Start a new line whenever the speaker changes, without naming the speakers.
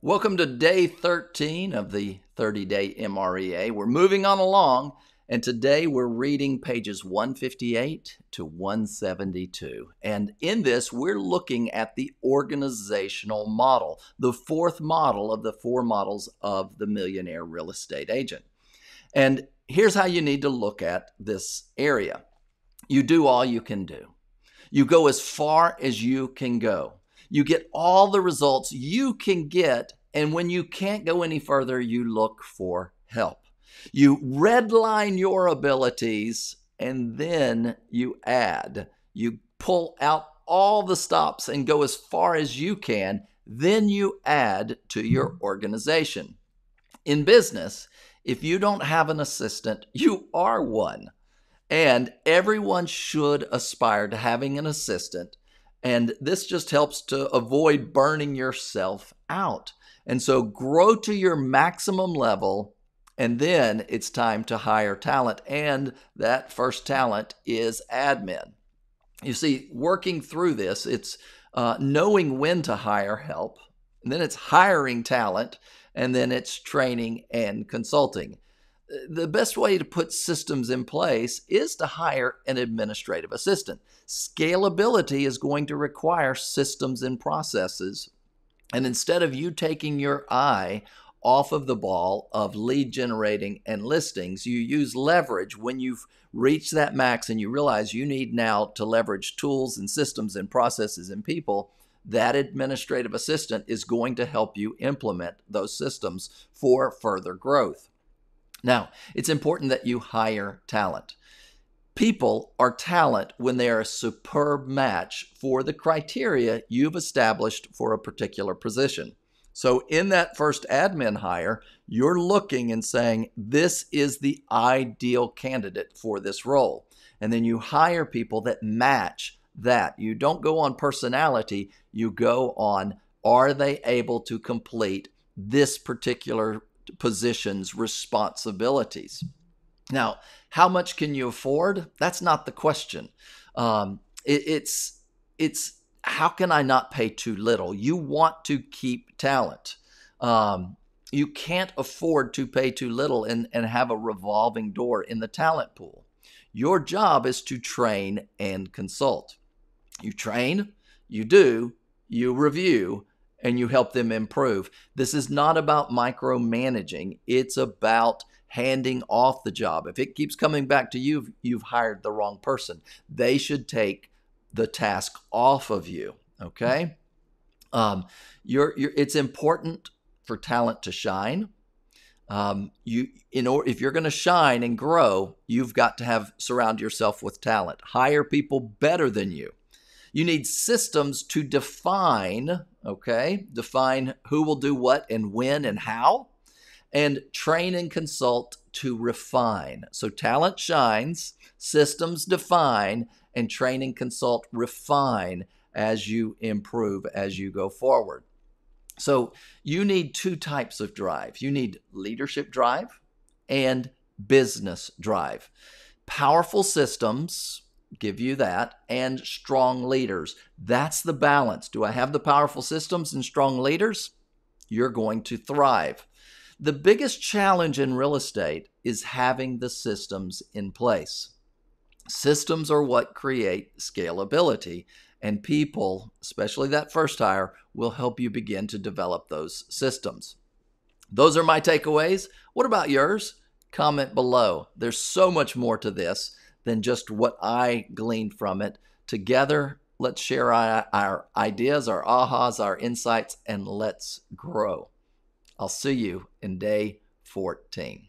Welcome to day 13 of the 30 day MREA. We're moving on along, and today we're reading pages 158 to 172. And in this, we're looking at the organizational model, the fourth model of the four models of the millionaire real estate agent. And here's how you need to look at this area you do all you can do, you go as far as you can go. You get all the results you can get. And when you can't go any further, you look for help. You redline your abilities and then you add. You pull out all the stops and go as far as you can. Then you add to your mm-hmm. organization. In business, if you don't have an assistant, you are one. And everyone should aspire to having an assistant and this just helps to avoid burning yourself out. And so grow to your maximum level, and then it's time to hire talent. And that first talent is admin. You see, working through this, it's uh, knowing when to hire help, and then it's hiring talent, and then it's training and consulting the best way to put systems in place is to hire an administrative assistant. Scalability is going to require systems and processes. And instead of you taking your eye off of the ball of lead generating and listings, you use leverage when you've reached that max and you realize you need now to leverage tools and systems and processes and people that administrative assistant is going to help you implement those systems for further growth. Now, it's important that you hire talent. People are talent when they are a superb match for the criteria you've established for a particular position. So, in that first admin hire, you're looking and saying, This is the ideal candidate for this role. And then you hire people that match that. You don't go on personality, you go on, Are they able to complete this particular positions, responsibilities. Now, how much can you afford? That's not the question. Um, it, it's it's how can I not pay too little? You want to keep talent. Um, you can't afford to pay too little and, and have a revolving door in the talent pool. Your job is to train and consult. You train, you do, you review, and you help them improve. This is not about micromanaging, it's about handing off the job. If it keeps coming back to you, you've hired the wrong person. They should take the task off of you, okay? Um, you're, you're, it's important for talent to shine. Um, you in or if you're going to shine and grow, you've got to have surround yourself with talent. Hire people better than you. You need systems to define, okay, define who will do what and when and how, and train and consult to refine. So talent shines, systems define, and train and consult refine as you improve, as you go forward. So you need two types of drive you need leadership drive and business drive. Powerful systems give you that, and strong leaders. That's the balance. Do I have the powerful systems and strong leaders? You're going to thrive. The biggest challenge in real estate is having the systems in place. Systems are what create scalability, and people, especially that first hire, will help you begin to develop those systems. Those are my takeaways. What about yours? Comment below. There's so much more to this than just what I gleaned from it. Together, let's share our, our ideas, our ahas, our insights, and let's grow. I'll see you in day 14.